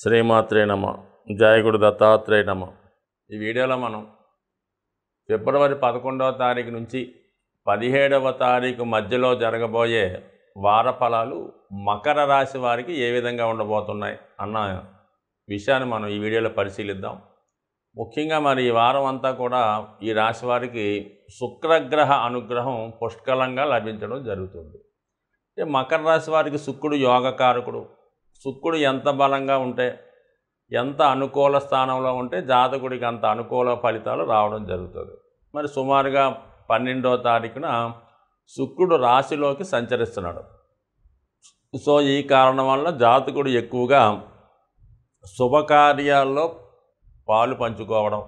శ్రీమాత్రే నమ జాయగుడు దత్తాత్రేయ నమ ఈ వీడియోలో మనం ఫిబ్రవరి పదకొండవ తారీఖు నుంచి పదిహేడవ తారీఖు మధ్యలో జరగబోయే వార ఫలాలు మకర రాశి వారికి ఏ విధంగా ఉండబోతున్నాయి అన్న విషయాన్ని మనం ఈ వీడియోలో పరిశీలిద్దాం ముఖ్యంగా మరి ఈ వారం అంతా కూడా ఈ రాశి వారికి శుక్రగ్రహ అనుగ్రహం పుష్కలంగా లభించడం జరుగుతుంది మకర రాశి వారికి శుక్రుడు యోగకారకుడు శుక్రుడు ఎంత బలంగా ఉంటే ఎంత అనుకూల స్థానంలో ఉంటే జాతకుడికి అంత అనుకూల ఫలితాలు రావడం జరుగుతుంది మరి సుమారుగా పన్నెండో తారీఖున శుక్రుడు రాశిలోకి సంచరిస్తున్నాడు సో ఈ కారణం వల్ల జాతకుడు ఎక్కువగా శుభకార్యాల్లో పాలు పంచుకోవడం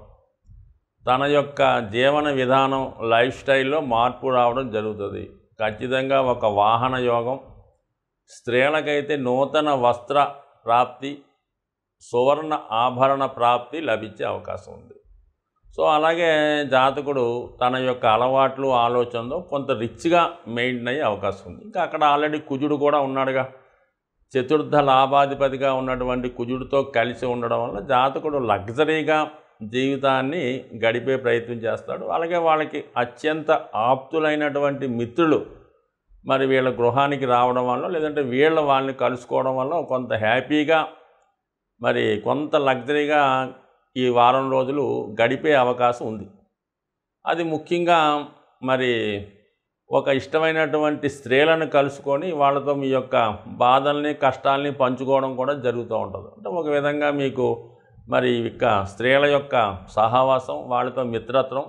తన యొక్క జీవన విధానం లైఫ్ స్టైల్లో మార్పు రావడం జరుగుతుంది ఖచ్చితంగా ఒక వాహన యోగం స్త్రీలకైతే నూతన వస్త్ర ప్రాప్తి సువర్ణ ఆభరణ ప్రాప్తి లభించే అవకాశం ఉంది సో అలాగే జాతకుడు తన యొక్క అలవాట్లు ఆలోచనలో కొంత రిచ్గా మెయింటైన్ అయ్యే అవకాశం ఉంది ఇంకా అక్కడ ఆల్రెడీ కుజుడు కూడా ఉన్నాడుగా చతుర్థ లాభాధిపతిగా ఉన్నటువంటి కుజుడితో కలిసి ఉండడం వల్ల జాతకుడు లగ్జరీగా జీవితాన్ని గడిపే ప్రయత్నం చేస్తాడు అలాగే వాళ్ళకి అత్యంత ఆప్తులైనటువంటి మిత్రులు మరి వీళ్ళ గృహానికి రావడం వల్ల లేదంటే వీళ్ళ వాళ్ళని కలుసుకోవడం వల్ల కొంత హ్యాపీగా మరి కొంత లగ్జరీగా ఈ వారం రోజులు గడిపే అవకాశం ఉంది అది ముఖ్యంగా మరి ఒక ఇష్టమైనటువంటి స్త్రీలను కలుసుకొని వాళ్ళతో మీ యొక్క బాధల్ని కష్టాలని పంచుకోవడం కూడా జరుగుతూ ఉంటుంది అంటే ఒక విధంగా మీకు మరి ఇక స్త్రీల యొక్క సహవాసం వాళ్ళతో మిత్రత్వం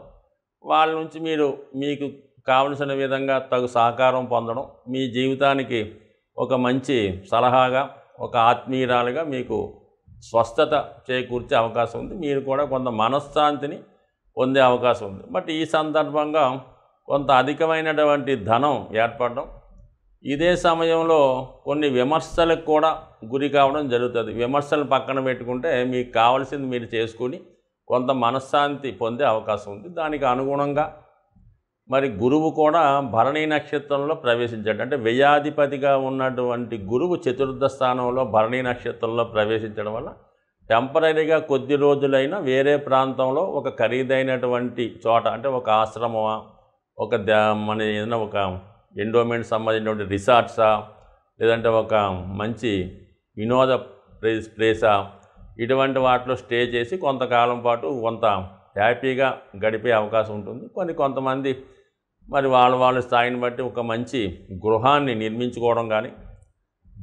వాళ్ళ నుంచి మీరు మీకు కావలసిన విధంగా తగు సహకారం పొందడం మీ జీవితానికి ఒక మంచి సలహాగా ఒక ఆత్మీయురాలుగా మీకు స్వస్థత చేకూర్చే అవకాశం ఉంది మీరు కూడా కొంత మనశ్శాంతిని పొందే అవకాశం ఉంది బట్ ఈ సందర్భంగా కొంత అధికమైనటువంటి ధనం ఏర్పడడం ఇదే సమయంలో కొన్ని విమర్శలకు కూడా గురి కావడం జరుగుతుంది విమర్శలు పక్కన పెట్టుకుంటే మీకు కావలసింది మీరు చేసుకుని కొంత మనశ్శాంతి పొందే అవకాశం ఉంది దానికి అనుగుణంగా మరి గురువు కూడా భరణి నక్షత్రంలో ప్రవేశించాడు అంటే వ్యయాధిపతిగా ఉన్నటువంటి గురువు చతుర్థ స్థానంలో భరణి నక్షత్రంలో ప్రవేశించడం వల్ల టెంపరీగా కొద్ది రోజులైనా వేరే ప్రాంతంలో ఒక ఖరీదైనటువంటి చోట అంటే ఒక ఆశ్రమమా ఒక మన ఏదైనా ఒక ఎండోమెంట్ సంబంధించినటువంటి రిసార్ట్సా లేదంటే ఒక మంచి వినోద ప్లేస్ ప్లేసా ఇటువంటి వాటిలో స్టే చేసి కొంతకాలం పాటు కొంత హ్యాపీగా గడిపే అవకాశం ఉంటుంది కొన్ని కొంతమంది మరి వాళ్ళ వాళ్ళ స్థాయిని బట్టి ఒక మంచి గృహాన్ని నిర్మించుకోవడం కానీ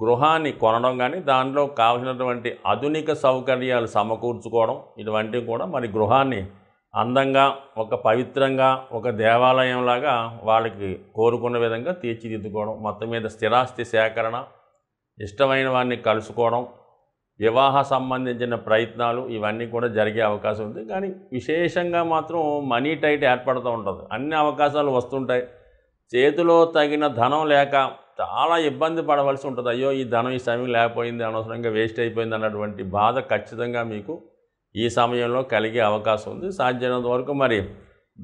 గృహాన్ని కొనడం కానీ దాంట్లో కావలసినటువంటి ఆధునిక సౌకర్యాలు సమకూర్చుకోవడం ఇటువంటివి కూడా మరి గృహాన్ని అందంగా ఒక పవిత్రంగా ఒక దేవాలయంలాగా వాళ్ళకి కోరుకున్న విధంగా తీర్చిదిద్దుకోవడం మొత్తం మీద స్థిరాస్తి సేకరణ ఇష్టమైన వారిని కలుసుకోవడం వివాహ సంబంధించిన ప్రయత్నాలు ఇవన్నీ కూడా జరిగే అవకాశం ఉంది కానీ విశేషంగా మాత్రం మనీ టైట్ ఏర్పడుతూ ఉంటుంది అన్ని అవకాశాలు వస్తుంటాయి చేతిలో తగిన ధనం లేక చాలా ఇబ్బంది పడవలసి ఉంటుంది అయ్యో ఈ ధనం ఈ సమయం లేకపోయింది అనవసరంగా వేస్ట్ అయిపోయింది అన్నటువంటి బాధ ఖచ్చితంగా మీకు ఈ సమయంలో కలిగే అవకాశం ఉంది సాధ్యమైనంత వరకు మరి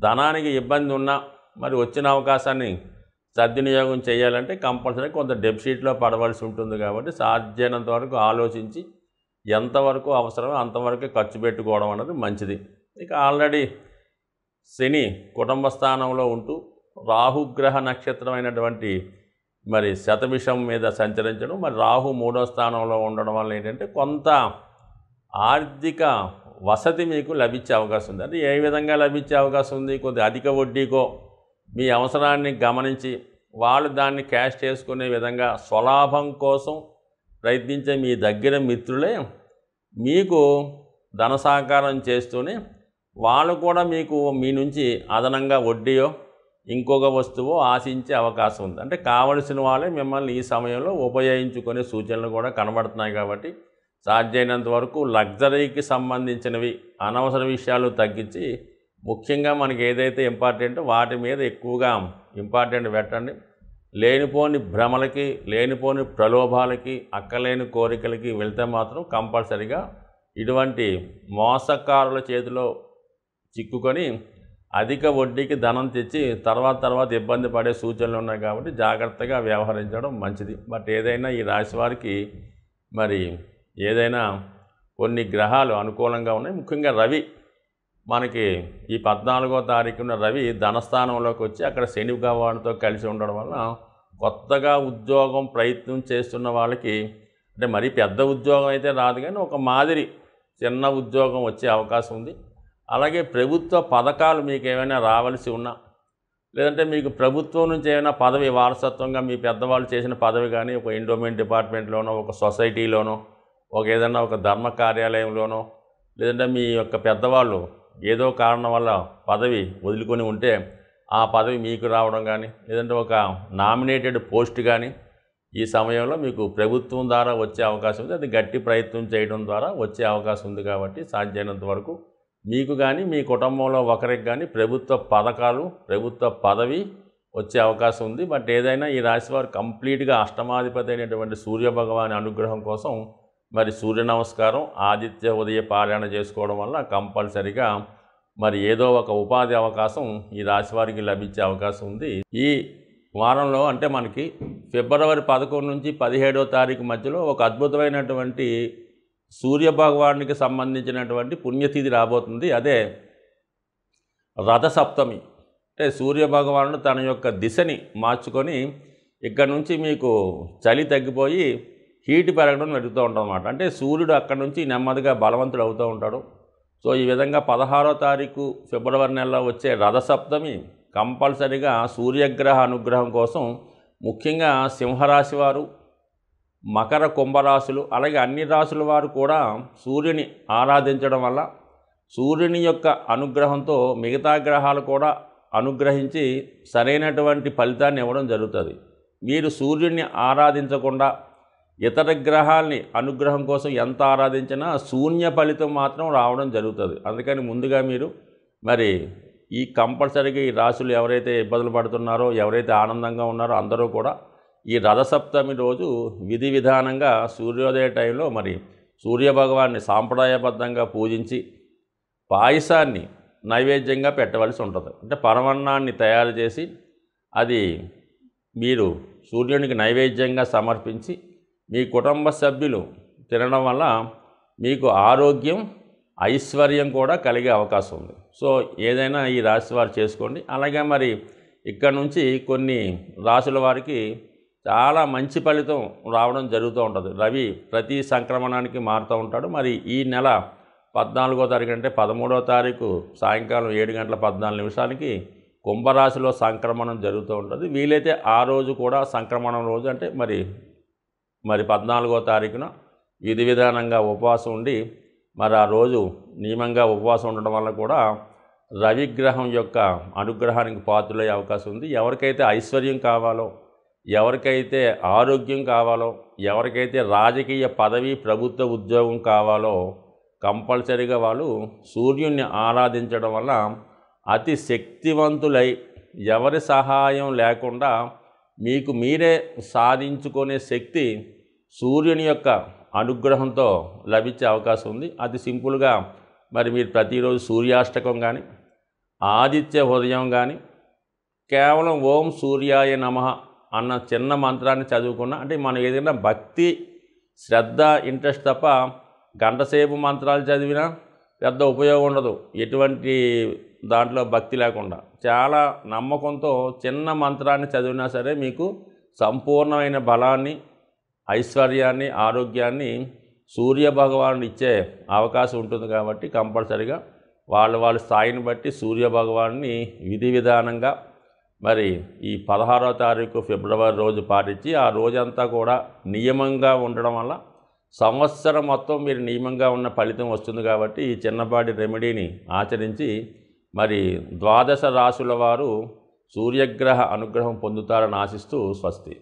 ధనానికి ఇబ్బంది ఉన్నా మరి వచ్చిన అవకాశాన్ని సద్వినియోగం చేయాలంటే కంపల్సరీ కొంత డెబ్షీట్లో పడవలసి ఉంటుంది కాబట్టి సాధ్యమైనంత వరకు ఆలోచించి ఎంతవరకు అవసరమో అంతవరకే ఖర్చు పెట్టుకోవడం అన్నది మంచిది ఇక ఆల్రెడీ శని కుటుంబ స్థానంలో ఉంటూ రాహుగ్రహ అయినటువంటి మరి శతభిషం మీద సంచరించడం మరి రాహు మూడో స్థానంలో ఉండడం వల్ల ఏంటంటే కొంత ఆర్థిక వసతి మీకు లభించే అవకాశం ఉంది అంటే ఏ విధంగా లభించే అవకాశం ఉంది కొద్ది అధిక వడ్డీకో మీ అవసరాన్ని గమనించి వాళ్ళు దాన్ని క్యాష్ చేసుకునే విధంగా స్వలాభం కోసం ప్రయత్నించే మీ దగ్గర మిత్రులే మీకు ధన సహకారం చేస్తూనే వాళ్ళు కూడా మీకు మీ నుంచి అదనంగా వడ్డీయో ఇంకొక వస్తువు ఆశించే అవకాశం ఉంది అంటే కావలసిన వాళ్ళే మిమ్మల్ని ఈ సమయంలో ఉపయోగించుకునే సూచనలు కూడా కనబడుతున్నాయి కాబట్టి సాధ్యమైనంత వరకు లగ్జరీకి సంబంధించినవి అనవసర విషయాలు తగ్గించి ముఖ్యంగా మనకి ఏదైతే ఇంపార్టెంట్ వాటి మీద ఎక్కువగా ఇంపార్టెంట్ పెట్టండి లేనిపోని భ్రమలకి లేనిపోని ప్రలోభాలకి అక్కలేని కోరికలకి వెళ్తే మాత్రం కంపల్సరిగా ఇటువంటి మోసకారుల చేతిలో చిక్కుకొని అధిక వడ్డీకి ధనం తెచ్చి తర్వాత తర్వాత ఇబ్బంది పడే సూచనలు ఉన్నాయి కాబట్టి జాగ్రత్తగా వ్యవహరించడం మంచిది బట్ ఏదైనా ఈ రాశి వారికి మరి ఏదైనా కొన్ని గ్రహాలు అనుకూలంగా ఉన్నాయి ముఖ్యంగా రవి మనకి ఈ పద్నాలుగో తారీఖున రవి ధనస్థానంలోకి వచ్చి అక్కడ శని గవాడితో కలిసి ఉండడం వల్ల కొత్తగా ఉద్యోగం ప్రయత్నం చేస్తున్న వాళ్ళకి అంటే మరీ పెద్ద ఉద్యోగం అయితే రాదు కానీ ఒక మాదిరి చిన్న ఉద్యోగం వచ్చే అవకాశం ఉంది అలాగే ప్రభుత్వ పథకాలు మీకు ఏమైనా రావాల్సి ఉన్నా లేదంటే మీకు ప్రభుత్వం నుంచి ఏమైనా పదవి వారసత్వంగా మీ పెద్దవాళ్ళు చేసిన పదవి కానీ ఒక ఎండోమెంట్ డిపార్ట్మెంట్లోనో ఒక సొసైటీలోనో ఒక ఏదైనా ఒక ధర్మ కార్యాలయంలోనో లేదంటే మీ యొక్క పెద్దవాళ్ళు ఏదో కారణం వల్ల పదవి వదులుకొని ఉంటే ఆ పదవి మీకు రావడం కానీ లేదంటే ఒక నామినేటెడ్ పోస్ట్ కానీ ఈ సమయంలో మీకు ప్రభుత్వం ద్వారా వచ్చే అవకాశం ఉంది అది గట్టి ప్రయత్నం చేయడం ద్వారా వచ్చే అవకాశం ఉంది కాబట్టి సాధ్యమైనంత వరకు మీకు కానీ మీ కుటుంబంలో ఒకరికి కానీ ప్రభుత్వ పథకాలు ప్రభుత్వ పదవి వచ్చే అవకాశం ఉంది బట్ ఏదైనా ఈ రాశివారు కంప్లీట్గా అష్టమాధిపతి అయినటువంటి సూర్యభగవాని అనుగ్రహం కోసం మరి సూర్య నమస్కారం ఆదిత్య ఉదయ పారాయణ చేసుకోవడం వల్ల కంపల్సరిగా మరి ఏదో ఒక ఉపాధి అవకాశం ఈ రాశి వారికి లభించే అవకాశం ఉంది ఈ వారంలో అంటే మనకి ఫిబ్రవరి పదకొండు నుంచి పదిహేడో తారీఖు మధ్యలో ఒక అద్భుతమైనటువంటి సూర్య భగవానికి సంబంధించినటువంటి పుణ్యతిథి రాబోతుంది అదే రథసప్తమి అంటే సూర్యభగవానుడు తన యొక్క దిశని మార్చుకొని ఇక్కడ నుంచి మీకు చలి తగ్గిపోయి హీట్ పెరగడం జరుగుతూ ఉంటాం అంటే సూర్యుడు అక్కడ నుంచి నెమ్మదిగా బలవంతుడు అవుతూ ఉంటాడు సో ఈ విధంగా పదహారో తారీఖు ఫిబ్రవరి నెలలో వచ్చే రథసప్తమి కంపల్సరిగా సూర్యగ్రహ అనుగ్రహం కోసం ముఖ్యంగా సింహరాశి వారు మకర కుంభరాశులు అలాగే అన్ని రాశుల వారు కూడా సూర్యుని ఆరాధించడం వల్ల సూర్యుని యొక్క అనుగ్రహంతో మిగతా గ్రహాలు కూడా అనుగ్రహించి సరైనటువంటి ఫలితాన్ని ఇవ్వడం జరుగుతుంది మీరు సూర్యుడిని ఆరాధించకుండా ఇతర గ్రహాల్ని అనుగ్రహం కోసం ఎంత ఆరాధించినా శూన్య ఫలితం మాత్రం రావడం జరుగుతుంది అందుకని ముందుగా మీరు మరి ఈ కంపల్సరీగా ఈ రాశులు ఎవరైతే ఇబ్బందులు పడుతున్నారో ఎవరైతే ఆనందంగా ఉన్నారో అందరూ కూడా ఈ రథసప్తమి రోజు విధి విధానంగా సూర్యోదయ టైంలో మరి సూర్యభగవాన్ని సాంప్రదాయబద్ధంగా పూజించి పాయసాన్ని నైవేద్యంగా పెట్టవలసి ఉంటుంది అంటే పరమన్నాన్ని తయారు చేసి అది మీరు సూర్యునికి నైవేద్యంగా సమర్పించి మీ కుటుంబ సభ్యులు తినడం వల్ల మీకు ఆరోగ్యం ఐశ్వర్యం కూడా కలిగే అవకాశం ఉంది సో ఏదైనా ఈ రాశి వారు చేసుకోండి అలాగే మరి ఇక్కడ నుంచి కొన్ని రాశుల వారికి చాలా మంచి ఫలితం రావడం జరుగుతూ ఉంటుంది రవి ప్రతి సంక్రమణానికి మారుతూ ఉంటాడు మరి ఈ నెల పద్నాలుగో తారీఖు అంటే పదమూడో తారీఖు సాయంకాలం ఏడు గంటల పద్నాలుగు నిమిషాలకి కుంభరాశిలో సంక్రమణం జరుగుతూ ఉంటుంది వీలైతే ఆ రోజు కూడా సంక్రమణం రోజు అంటే మరి మరి పద్నాలుగో తారీఖున విధి విధానంగా ఉపవాసం ఉండి మరి ఆ రోజు నియమంగా ఉపవాసం ఉండడం వల్ల కూడా రవిగ్రహం యొక్క అనుగ్రహానికి పాత్రలయ్యే అవకాశం ఉంది ఎవరికైతే ఐశ్వర్యం కావాలో ఎవరికైతే ఆరోగ్యం కావాలో ఎవరికైతే రాజకీయ పదవి ప్రభుత్వ ఉద్యోగం కావాలో కంపల్సరీగా వాళ్ళు సూర్యుణ్ణి ఆరాధించడం వల్ల అతి శక్తివంతులై ఎవరి సహాయం లేకుండా మీకు మీరే సాధించుకునే శక్తి సూర్యుని యొక్క అనుగ్రహంతో లభించే అవకాశం ఉంది అతి సింపుల్గా మరి మీరు ప్రతిరోజు సూర్యాష్టకం కానీ ఆదిత్య హృదయం కానీ కేవలం ఓం సూర్యాయ నమ అన్న చిన్న మంత్రాన్ని చదువుకున్నా అంటే మనం ఏదైనా భక్తి శ్రద్ధ ఇంట్రెస్ట్ తప్ప గంటసేపు మంత్రాలు చదివినా పెద్ద ఉపయోగం ఉండదు ఎటువంటి దాంట్లో భక్తి లేకుండా చాలా నమ్మకంతో చిన్న మంత్రాన్ని చదివినా సరే మీకు సంపూర్ణమైన బలాన్ని ఐశ్వర్యాన్ని ఆరోగ్యాన్ని సూర్యభగవానుడు ఇచ్చే అవకాశం ఉంటుంది కాబట్టి కంపల్సరిగా వాళ్ళ వాళ్ళ స్థాయిని బట్టి సూర్య భగవాన్ని విధి విధానంగా మరి ఈ పదహారో తారీఖు ఫిబ్రవరి రోజు పాటించి ఆ రోజంతా కూడా నియమంగా ఉండడం వల్ల సంవత్సరం మొత్తం మీరు నియమంగా ఉన్న ఫలితం వస్తుంది కాబట్టి ఈ చిన్నపాటి రెమెడీని ఆచరించి మరి ద్వాదశ రాశుల వారు సూర్యగ్రహ అనుగ్రహం పొందుతారని ఆశిస్తూ స్వస్తి